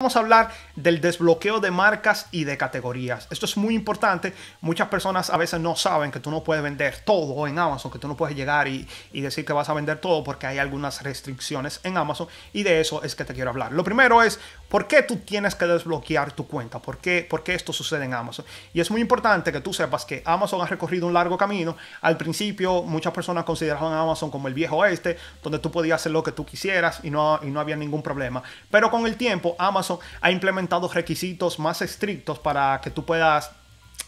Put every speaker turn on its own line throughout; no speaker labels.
Vamos a hablar del desbloqueo de marcas y de categorías. Esto es muy importante. Muchas personas a veces no saben que tú no puedes vender todo en Amazon, que tú no puedes llegar y, decir que vas a vender todo porque hay algunas restricciones en Amazon y de eso es que te quiero hablar. Lo primero es por qué tú tienes que desbloquear tu cuenta, por qué, por esto sucede en Amazon. Y es muy importante que tú sepas que Amazon ha recorrido un largo camino. Al principio muchas personas consideraban Amazon como el viejo oeste, donde tú podías hacer lo que tú quisieras y no, y no había ningún problema. Pero con el tiempo Amazon ha implementado requisitos más estrictos para que tú puedas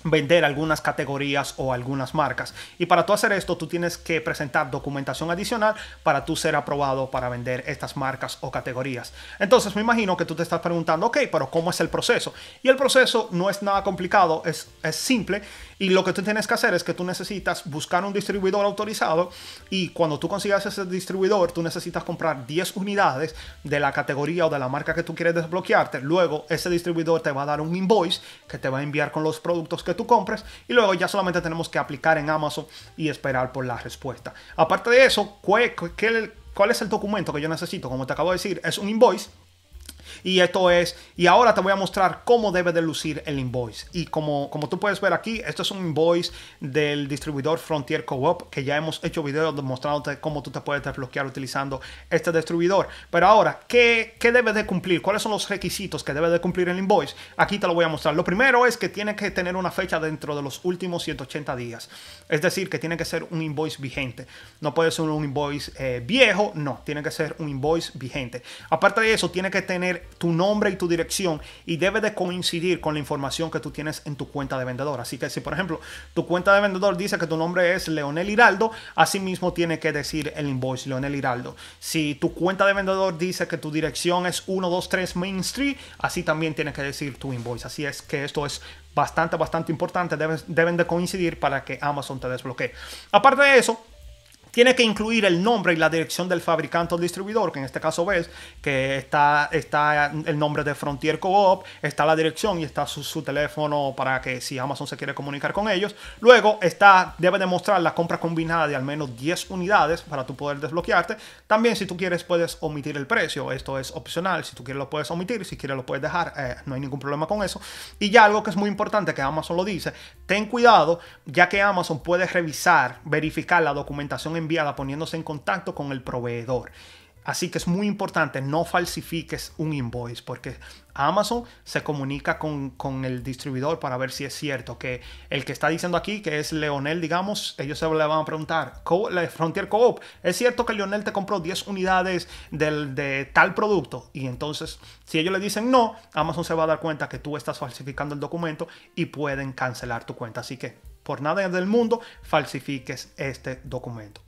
vender algunas categorías o algunas marcas. Y para tú hacer esto, tú tienes que presentar documentación adicional para tú ser aprobado para vender estas marcas o categorías. Entonces, me imagino que tú te estás preguntando, ok, pero ¿cómo es el proceso? Y el proceso no es nada complicado, es, es simple y lo que tú tienes que hacer es que tú necesitas buscar un distribuidor autorizado y cuando tú consigas ese distribuidor, tú necesitas comprar 10 unidades de la categoría o de la marca que tú quieres desbloquearte. Luego ese distribuidor te va a dar un invoice que te va a enviar con los productos que tú compres y luego ya solamente tenemos que aplicar en Amazon y esperar por la respuesta. Aparte de eso, ¿cuál, cuál es el documento que yo necesito? Como te acabo de decir, es un invoice y esto es, y ahora te voy a mostrar cómo debe de lucir el invoice. Y como, como tú puedes ver aquí, esto es un invoice del distribuidor Frontier Co-op, que ya hemos hecho videos demostrándote cómo tú te puedes desbloquear utilizando este distribuidor. Pero ahora, ¿qué, debe de cumplir? ¿Cuáles son los requisitos que debe de cumplir el invoice? Aquí te lo voy a mostrar. Lo primero es que tiene que tener una fecha dentro de los últimos 180 días. Es decir, que tiene que ser un invoice vigente. No puede ser un invoice eh, viejo, no, tiene que ser un invoice vigente. Aparte de eso, tiene que tener tu nombre y tu dirección y debe de coincidir con la información que tú tienes en tu cuenta de vendedor. Así que si por ejemplo tu cuenta de vendedor dice que tu nombre es Leonel Hiraldo, asimismo tiene que decir el invoice Leonel Hiraldo. Si tu cuenta de vendedor dice que tu dirección es 123 Main Street, así también tiene que decir tu invoice. Así es que esto es bastante, bastante importante. Deben, deben de coincidir para que Amazon te desbloquee. Aparte de eso, tiene que incluir el nombre y la dirección del fabricante o distribuidor, que en este caso ves que está, está el nombre de Frontier co está la dirección y está su, teléfono para que si Amazon se quiere comunicar con ellos. Luego está, debe demostrar la compra combinada de al menos 10 unidades para tú poder desbloquearte. También si tú quieres puedes omitir el precio, esto es opcional, si tú quieres lo puedes omitir, si quieres lo puedes dejar, eh, no hay ningún problema con eso. Y ya algo que es muy importante que Amazon lo dice, ten cuidado ya que Amazon puede revisar, verificar la documentación enviada poniéndose en contacto con el proveedor. Así que es muy importante, no falsifiques un invoice porque Amazon se comunica con, el distribuidor para ver si es cierto que el que está diciendo aquí, que es Leonel, digamos, ellos se le van a preguntar, Frontier Coop, ¿es cierto que Leonel te compró 10 unidades de tal producto? Y entonces, si ellos le dicen no, Amazon se va a dar cuenta que tú estás falsificando el documento y pueden cancelar tu cuenta. Así que, por nada del mundo, falsifiques este documento.